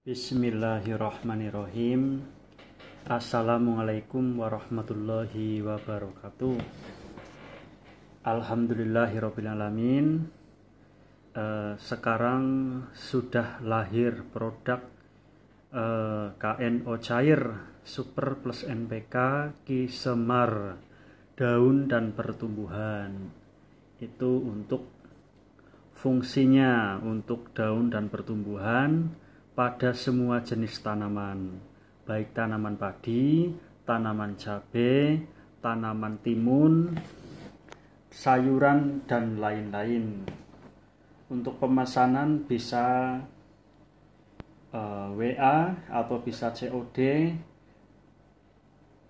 Bismillahirrahmanirrahim. Assalamualaikum warahmatullahi wabarakatuh. Alhamdulillahirrahmanirrahim eh, sekarang sudah lahir produk eh, KNO cair Super Plus NPK Kisemar daun dan pertumbuhan itu untuk fungsinya untuk daun dan pertumbuhan pada semua jenis tanaman, baik tanaman padi, tanaman cabai, tanaman timun, sayuran, dan lain-lain. Untuk pemesanan bisa uh, eh, WA atau bisa COD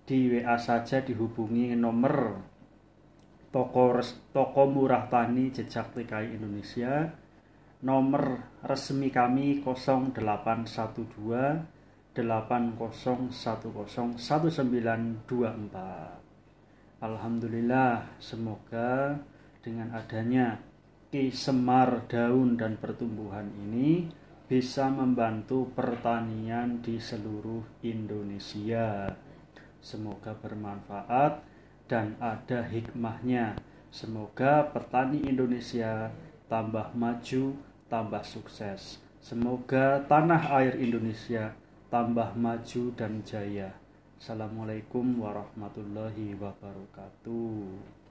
di WA saja dihubungi nomor toko toko murah tani jejak TKI Indonesia nomor resmi kami 0812 80101924. Alhamdulillah, semoga dengan adanya Ki Semar daun dan pertumbuhan ini bisa membantu pertanian di seluruh Indonesia. Semoga bermanfaat dan ada hikmahnya. Semoga petani Indonesia tambah maju tambah sukses. Semoga tanah air Indonesia tambah maju dan jaya. Assalamualaikum warahmatullahi wabarakatuh.